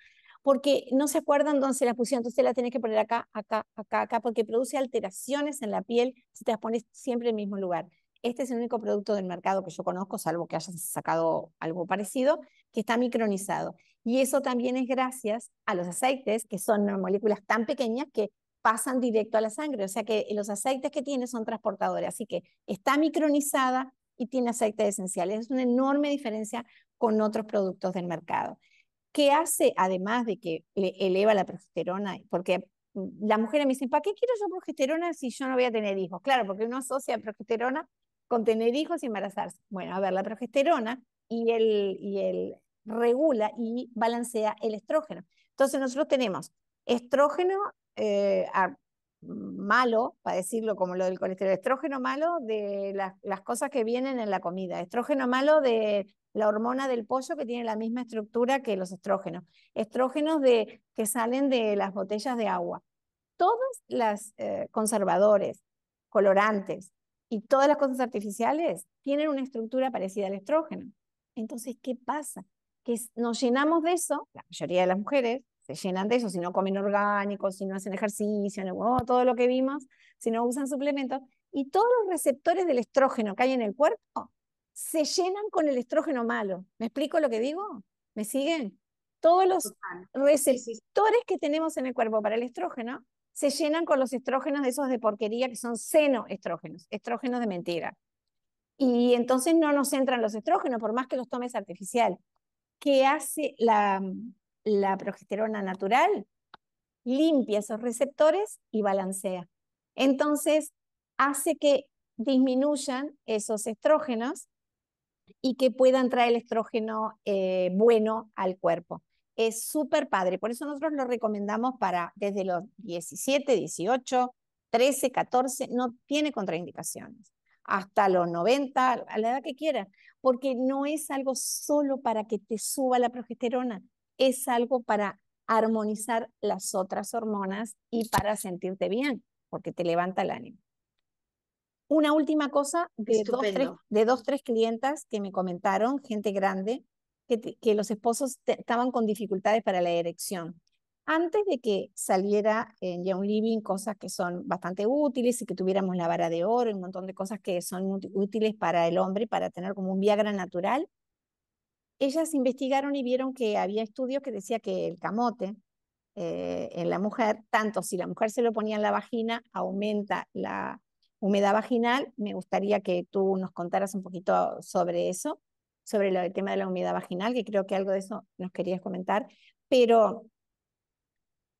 porque no se acuerdan dónde se las pusieron, entonces las tenés que poner acá, acá, acá, acá, porque produce alteraciones en la piel si te las pones siempre en el mismo lugar. Este es el único producto del mercado que yo conozco, salvo que hayas sacado algo parecido, que está micronizado. Y eso también es gracias a los aceites, que son moléculas tan pequeñas que pasan directo a la sangre. O sea que los aceites que tiene son transportadores. Así que está micronizada y tiene aceites esenciales. Es una enorme diferencia con otros productos del mercado. ¿Qué hace, además de que eleva la progesterona? Porque la mujer me dice, ¿para qué quiero yo progesterona si yo no voy a tener hijos? Claro, porque uno asocia progesterona con tener hijos y embarazarse. Bueno, a ver, la progesterona y el, y el regula y balancea el estrógeno. Entonces nosotros tenemos estrógeno eh, malo, para decirlo como lo del colesterol, estrógeno malo de las, cosas que vienen en la comida, estrógeno malo de la hormona del pollo que tiene la misma estructura que los estrógenos, estrógenos de, que salen de las botellas de agua. todos los eh, conservadores, colorantes y todas las cosas artificiales tienen una estructura parecida al estrógeno. Entonces, ¿qué pasa? que nos llenamos de eso, la mayoría de las mujeres se llenan de eso, si no comen orgánicos, si no hacen ejercicio, todo lo que vimos, si no usan suplementos, y todos los receptores del estrógeno que hay en el cuerpo se llenan con el estrógeno malo. ¿Me explico lo que digo? ¿Me siguen? Todos los receptores que tenemos en el cuerpo para el estrógeno se llenan con los estrógenos de esos de porquería que son senoestrógenos, estrógenos de mentira. Y entonces no nos entran los estrógenos, por más que los tomes artificial. ¿qué hace mm, la, progesterona natural? Limpia esos receptores y balancea. Entonces, hace que disminuyan esos estrógenos y que puedan traer el estrógeno eh, bueno al cuerpo. Es súper padre, por eso nosotros lo recomendamos para desde los 17, 18, 13, 14, no tiene contraindicaciones hasta los 90, a la edad que quieras, porque no es algo solo para que te suba la progesterona, es algo para armonizar las otras hormonas y para sentirte bien, porque te levanta el ánimo. Una última cosa de dos, tres, de dos, tres clientas que me comentaron, gente grande, que, los esposos estaban con dificultades para la erección antes de que saliera en Young Living cosas que son bastante útiles y que tuviéramos la vara de oro y un montón de cosas que son útiles para el hombre, para tener como un Viagra natural, ellas investigaron y vieron que había estudios que decía que el camote eh, en la mujer, tanto si la mujer se lo ponía en la vagina, aumenta la humedad vaginal. Me gustaría que tú nos contaras un poquito sobre eso, sobre el tema de la humedad vaginal, que creo que algo de eso nos querías comentar. Pero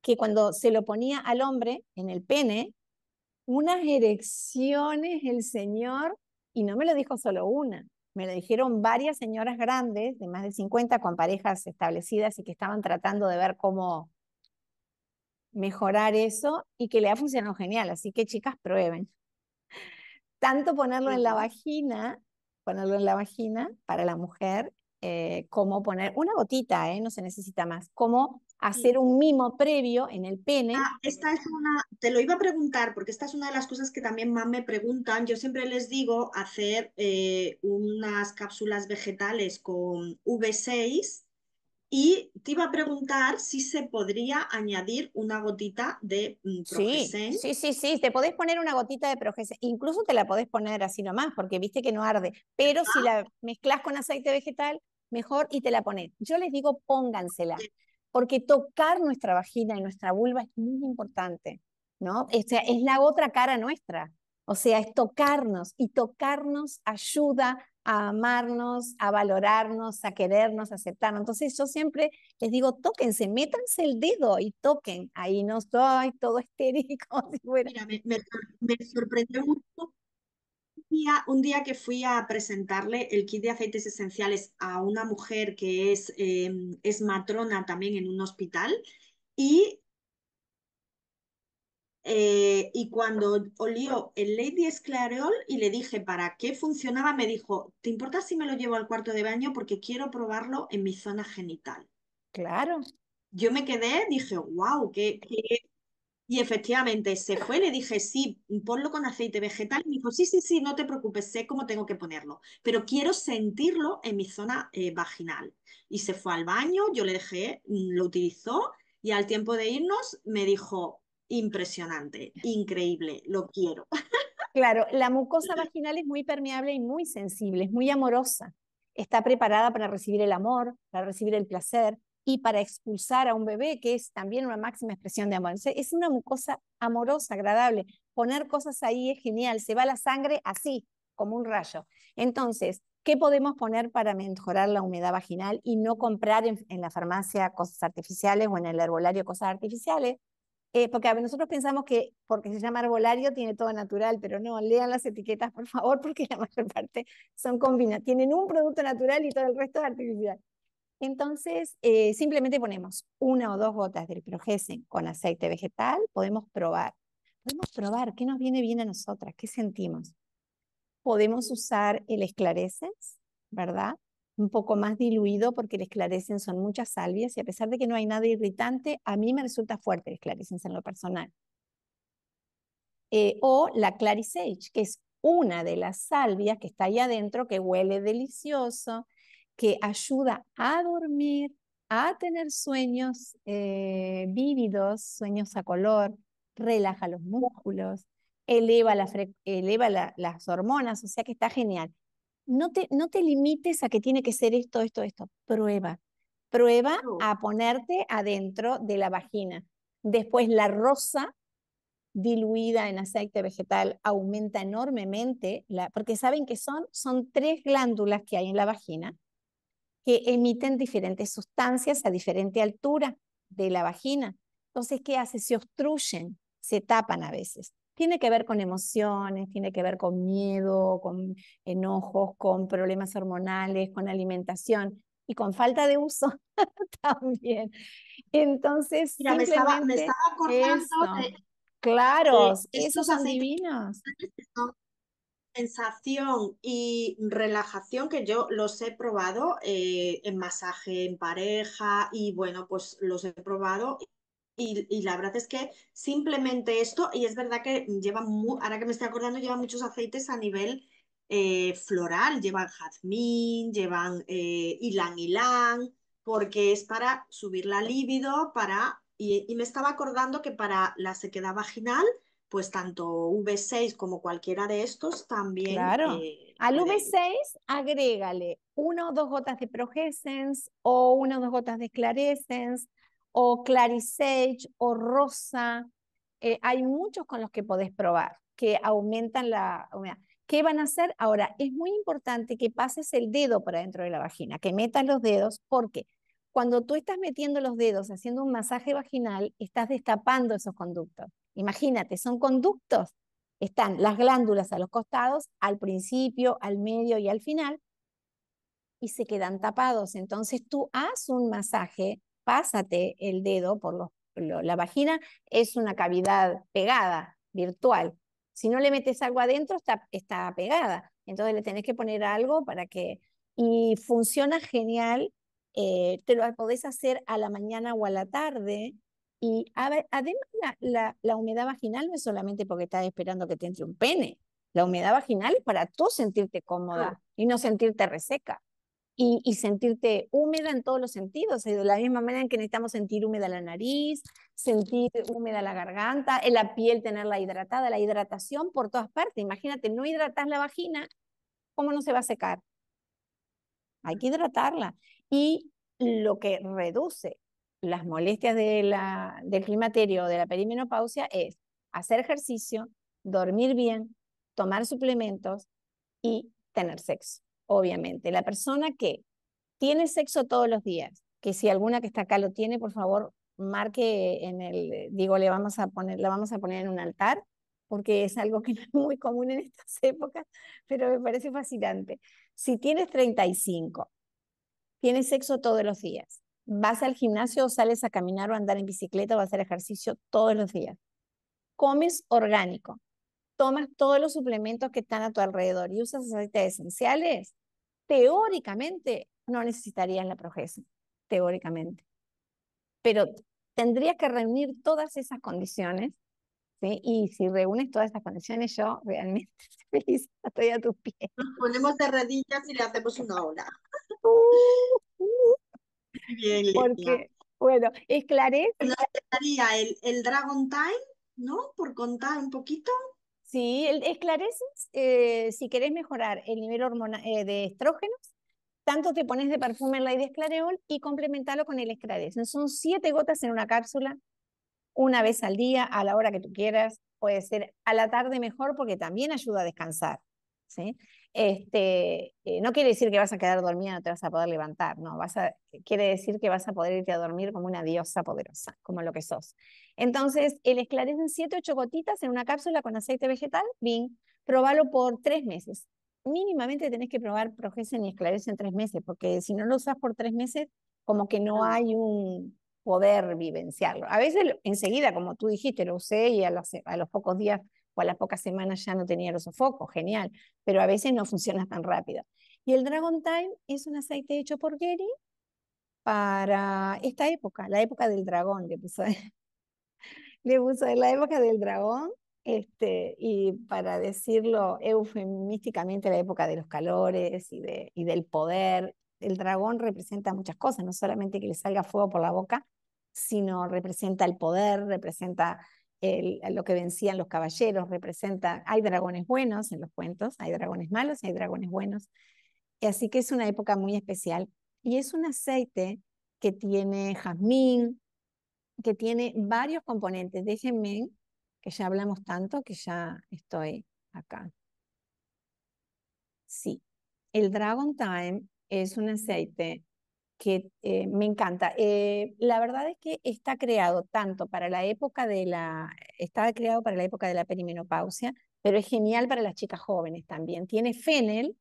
que cuando se lo ponía al hombre en el pene, unas erecciones el señor, y no me lo dijo solo una, me lo dijeron varias señoras grandes, de más de 50, con parejas establecidas y que estaban tratando de ver cómo mejorar eso y que le ha funcionado genial. Así que chicas, prueben. [laughs] Tanto ponerlo en la vagina, ponerlo en la vagina para la mujer, eh, como poner una gotita, ¿eh? no se necesita más, como hacer un mimo previo en el pene. Ah, esta es una, te lo iba a preguntar, porque esta es una de las cosas que también más me preguntan. Yo siempre les digo hacer eh, unas cápsulas vegetales con V6 y te iba a preguntar si se podría añadir una gotita de progesen. Mm, sí, sí, sí, sí, te podés poner una gotita de progesen, incluso te la podés poner así nomás, porque viste que no arde, pero si ah. la mezclas con aceite vegetal, mejor y te la pones. Yo les digo, póngansela porque tocar nuestra vagina y nuestra vulva es muy importante, ¿no? O sea, es la otra cara nuestra, o sea, es tocarnos y tocarnos ayuda a amarnos, a valorarnos, a querernos, a aceptarnos. Entonces yo siempre les digo, tóquense, métanse el dedo y toquen. Ahí no estoy todo estérico. [laughs] Si fuera. Mira, me, me, me sorprendió mucho un día que fui a presentarle el kit de aceites esenciales a una mujer que es, em, es matrona también en un hospital y, eh, y cuando olió el Lady Esclareol y le dije para qué funcionaba, me dijo, ¿te importa si me lo llevo al cuarto de baño? Porque quiero probarlo en mi zona genital. Claro. Yo me quedé, dije, wow, qué, qué y efectivamente se fue, le dije, sí, ponlo con aceite vegetal. me dijo, sí, sí, sí, no te preocupes, sé cómo tengo que ponerlo, pero quiero sentirlo en mi zona eh, vaginal. Y se fue al baño, yo le dejé, mm, lo utilizó y al tiempo de irnos me dijo, impresionante, increíble, lo quiero. Claro, la mucosa [laughs] vaginal es muy permeable y muy sensible, es muy amorosa. Está preparada para recibir el amor, para recibir el placer, y para expulsar a un bebé, que es también una máxima expresión de amor. Es una mucosa amorosa, agradable. Poner cosas ahí es genial, se va la sangre así, como un rayo. Entonces, ¿qué podemos poner para mejorar la humedad vaginal y no comprar en, la farmacia cosas artificiales o en el herbolario cosas artificiales? Eh, porque nosotros pensamos que porque se llama arbolario tiene todo natural, pero no, lean las etiquetas por favor, [laughs] porque la mayor parte son combinadas. Tienen un producto natural y todo el resto es artificial. Entonces, eh, simplemente ponemos una o dos gotas del progesen con aceite vegetal, podemos probar. Podemos probar qué nos viene bien a nosotras, qué sentimos. Podemos usar el esclarecens, ¿verdad? Un poco más diluido porque el esclarecens son muchas salvias y a pesar de que no hay nada irritante, a mí me resulta fuerte el esclarecens en lo personal. Eh, o la clarisage, que es una de las salvias que está ahí adentro, que huele delicioso, que ayuda a dormir, a tener sueños eh, vívidos, sueños a color, relaja los músculos, eleva, las hormonas, o sea que está genial. No te, no te limites a que tiene que ser esto, esto, esto. Prueba. Prueba a ponerte adentro de la vagina. Después la rosa diluida en aceite vegetal aumenta enormemente, la, porque saben que son, son tres glándulas que hay en la vagina que emiten diferentes sustancias a diferente altura de la vagina. Entonces, ¿qué hace? Se obstruyen, se tapan a veces. Tiene que ver con emociones, tiene que ver con miedo, con enojos, con problemas hormonales, con alimentación y con falta de uso [laughs] también. Entonces, Mira, me estaba, esos son Sensación y relajación que yo los he probado eh, en masaje en pareja y bueno, pues los he probado y, la verdad es que simplemente esto, y es verdad que lleva, ahora que me estoy acordando, lleva muchos aceites a nivel eh, floral, llevan jazmín, llevan eh, ylang ylang, porque es para subir la líbido para, y, me estaba acordando que para la sequedad vaginal pues tanto V6 como cualquiera de estos también. Eh, Al V6 agrégale una o dos gotas de Progesens o una o dos gotas de Clarescens o Clarisage o Rosa. Eh, hay muchos con los que podés probar que aumentan la humedad. ¿Qué van a hacer? Ahora, es muy importante que pases el dedo para dentro de la vagina, que metas los dedos, porque cuando tú estás metiendo los dedos haciendo un masaje vaginal, estás destapando esos conductos. Imagínate, son conductos. Están las glándulas a los costados, al principio, al medio y al final, y se quedan tapados. Entonces tú haz un masaje, pásate el dedo por la vagina, es una cavidad pegada, virtual. Si no le metes algo adentro, está, pegada. Entonces le tenés que poner algo para que... Y funciona genial. Eh, te lo podés hacer a la mañana o a la tarde y además la, humedad vaginal no es solamente porque estás esperando que te entre un pene. La humedad vaginal es para tú sentirte cómoda y no sentirte reseca. Y, sentirte húmeda en todos los sentidos, de la misma manera en que necesitamos sentir húmeda la nariz, sentir húmeda la garganta, en la piel tenerla hidratada, la hidratación por todas partes. Imagínate, no hidratas la vagina, ¿cómo no se va a secar? Hay que hidratarla. Y lo que reduce las molestias de del climaterio o de la perimenopausia es hacer ejercicio, dormir bien, tomar suplementos y tener sexo, obviamente. La persona que tiene sexo todos los días, que si alguna que está acá lo tiene, por favor, marque en el, eh, digo, le vamos a poner, la vamos a poner en un altar, porque es algo que [laughs] no es muy común en estas épocas, pero me parece fascinante. Si tienes 35, tienes sexo todos los días, vas al gimnasio, o sales a caminar o a andar en bicicleta o a hacer ejercicio todos los días. Comes orgánico, tomas todos los suplementos que están a tu alrededor y usas aceites esenciales, teóricamente no necesitarías la progesa, teóricamente. Pero tendrías que reunir todas esas condiciones, ¿sí? Y si reúnes todas esas condiciones, yo realmente [laughs] feliz, estoy a tus pies. Nos ponemos de rodillas y le hacemos una ola. [laughs] Uh, uh. Porque, bueno, esclarece. te el, el Dragon Time, ¿no? Por contar un poquito. Sí, el esclarece, eh, si querés mejorar el nivel hormonal eh, de estrógenos, tanto te pones de perfume en la de esclareol y complementalo con el esclarece. Son siete gotas en una cápsula, una vez al día, a la hora que tú quieras. Puede ser a la tarde mejor porque también ayuda a descansar. ¿sí? Este, eh, no quiere decir que vas a quedar dormida, no te vas a poder levantar, no, vas a, quiere decir que vas a poder irte a dormir como una diosa poderosa, como lo que sos. Entonces, el esclarecen 7, 8 gotitas en una cápsula con aceite vegetal, bien, probalo por 3 meses. Mínimamente tenés que probar Progesen y Esclarecen 3 meses, porque si no lo usas por 3 meses, como que no hay un, poder vivenciarlo. A veces enseguida, como tú dijiste, lo usé y a los pocos días a las pocas semanas ya no tenía los sofocos, genial, pero a veces no funciona tan rápido. Y el Dragon Time es un aceite hecho por Gary para esta época, la época del dragón, [laughs] le puso, le puso la época del dragón, este, y para decirlo eufemísticamente, la época de los calores y, y del poder. El dragón representa muchas cosas, no solamente que le salga fuego por la boca, sino representa el poder, representa lo que vencían los caballeros, representa, hay dragones buenos en los cuentos, hay dragones malos y hay dragones buenos. Así que es una época muy especial. Y es un aceite que tiene jazmín, que tiene varios componentes. Déjenme, que ya hablamos tanto que ya estoy acá. Sí, el Dragon Time es un aceite que eh, me encanta. Eh, la verdad es que está creado tanto para la época de la, está creado para la época de la perimenopausia, pero es genial para las chicas jóvenes también. Tiene fennel,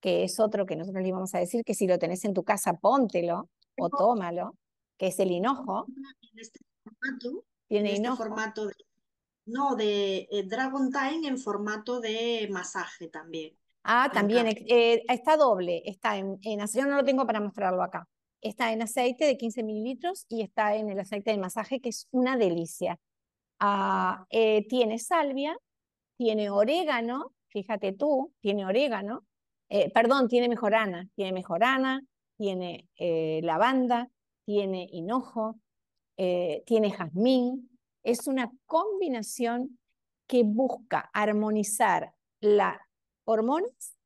que es otro que nosotros le íbamos a decir que si lo tenés en tu casa, póntelo o tómalo, que es el hinojo. En este formato, tiene en este formato de, no, de eh, Dragon Time en formato de masaje también. Ah, también eh, está doble, está en, aceite, yo no lo tengo para mostrarlo acá. Está en aceite de 15 mililitros y está en el aceite de masaje, que es una delicia. Ah, eh, tiene salvia, tiene orégano, fíjate tú, tiene orégano, eh, perdón, tiene mejorana, tiene mejorana, tiene lavanda, tiene hinojo, tiene jazmín. Es una combinación que busca armonizar la hormonas,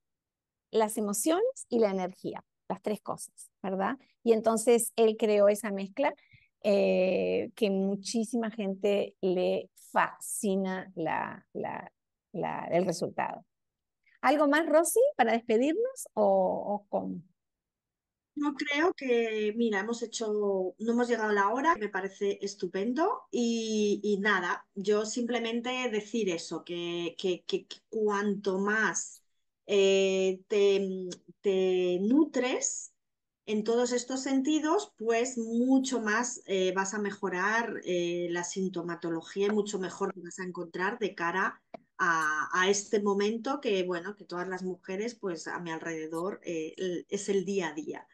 las emociones y la energía, las tres cosas, ¿verdad? Y entonces él creó esa mezcla eh, que muchísima gente le fascina la, la, la, el resultado. ¿Algo más, Rosy, para despedirnos o, o yo creo que, mira, hemos hecho, no hemos llegado a la hora, me parece estupendo y, nada, yo simplemente decir eso, que, cuanto más eh, te, nutres en todos estos sentidos, pues mucho más eh, vas a mejorar eh, la sintomatología y mucho mejor vas a encontrar de cara a, este momento que, bueno, que todas las mujeres, pues a mi alrededor eh, es el día a día.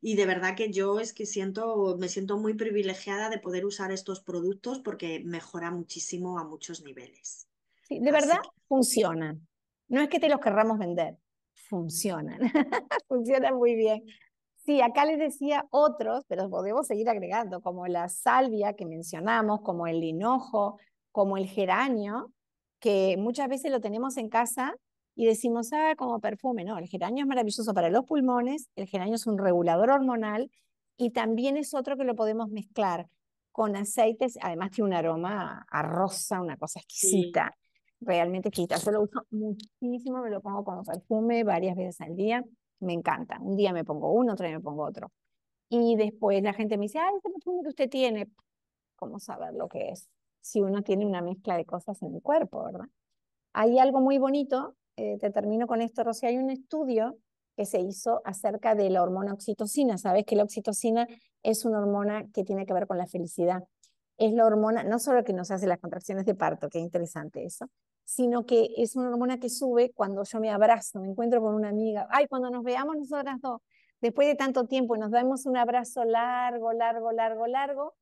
Y de verdad que yo es que siento, me siento muy privilegiada de poder usar estos productos porque mejora muchísimo a muchos niveles. de verdad funcionan. No es que te los querramos vender, funcionan. [laughs] funcionan muy bien. Sí, acá les decía otros, pero podemos seguir agregando, como la salvia que mencionamos, como el linojo como el geranio, que muchas veces lo tenemos en casa y decimos, ah, como perfume, no, el geranio es maravilloso para los pulmones, el geranio es un regulador hormonal y también es otro que lo podemos mezclar con aceites, además tiene un aroma a rosa, una cosa exquisita, realmente exquisita. Yo lo uso muchísimo, me lo pongo como perfume varias veces al día, me encanta. Un día me pongo uno, otro día me pongo otro. Y después la gente me dice, ah, este perfume que usted tiene, ¿cómo saber lo que es? si uno tiene una mezcla de cosas en el cuerpo, ¿verdad? Hay algo muy bonito, eh, te termino con esto, Rocío, hay un estudio que se hizo acerca de la hormona oxitocina. Sabes que la oxitocina es una hormona que tiene que ver con la felicidad. Es la hormona, no solo que nos hace las contracciones de parto, que es interesante eso, sino que es una hormona que sube cuando yo me abrazo, me encuentro con una amiga. Ay, cuando nos veamos nosotras dos, después de tanto tiempo y nos damos un abrazo largo, largo, largo, largo,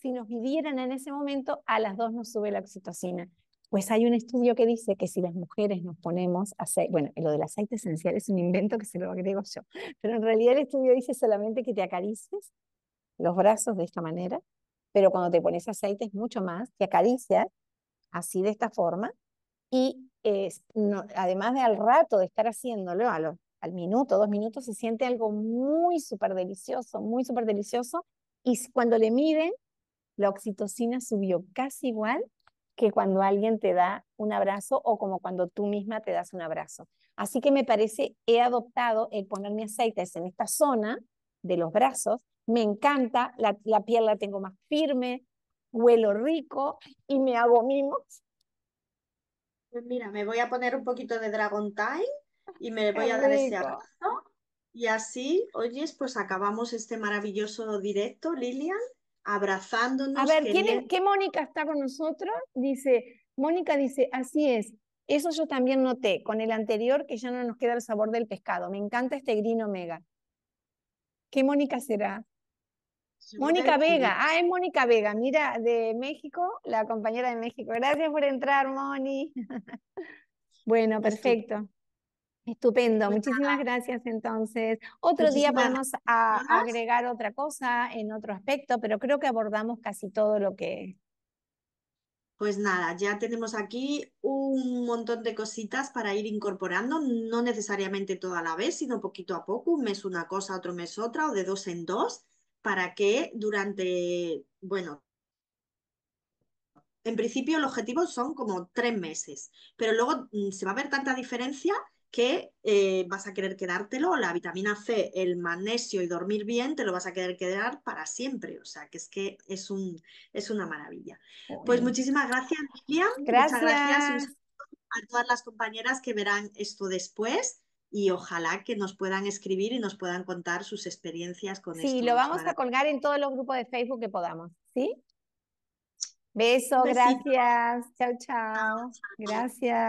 si nos midieran en ese momento, a las dos nos sube la oxitocina. Pues hay un estudio que dice que si las mujeres nos ponemos aceite, bueno, lo del aceite esencial es un invento que se lo agrego yo, pero en realidad el estudio dice solamente que te acarices los brazos de esta manera, pero cuando te pones aceite es mucho más, te acaricias así de esta forma y es, además de al rato de estar haciéndolo, al minuto, dos minutos, se siente algo muy súper delicioso, muy súper delicioso y cuando le miden la oxitocina subió casi igual que cuando alguien te da un abrazo o como cuando tú misma te das un abrazo. Así que me parece, he adoptado el ponerme aceites en esta zona de los brazos, me encanta, la, la piel la tengo más firme, huelo rico y me hago Pues mira, me voy a poner un poquito de Dragon Time y me voy a dar ese abrazo. Y así, oyes, pues acabamos este maravilloso directo, Lilian abrazándonos. A ver, ¿quién ¿qué Mónica está con nosotros? Dice, Mónica dice, así es, eso yo también noté con el anterior que ya no nos queda el sabor del pescado. Me encanta este grino mega ¿Qué Mónica será? Mónica Vega, ah, es Mónica Vega, mira, de México, la compañera de México. Gracias por entrar, Moni. [laughs] bueno, perfecto. Estupendo, pues muchísimas gracias entonces. Otro día vamos a, agregar otra cosa en otro aspecto, pero creo que abordamos casi todo lo que... Pues nada, ya tenemos aquí un montón de cositas para ir incorporando, no necesariamente toda la vez, sino poquito a poco, un mes una cosa, otro mes otra, o de dos en dos, para que durante, bueno, en principio el objetivo son como tres meses, pero luego mm, se va a ver tanta diferencia que eh, vas a querer quedártelo, la vitamina C, el magnesio y dormir bien, te lo vas a querer quedar para siempre. O sea, que es que es, un, es una maravilla. Pues muchísimas gracias, Gracias. Muchas gracias a todas las compañeras que verán esto después y ojalá que nos puedan escribir y nos puedan contar sus experiencias con esto. Sí, lo vamos a colgar en todos los grupos de Facebook que podamos, ¿sí? Beso, gracias. Chao, chao. Gracias.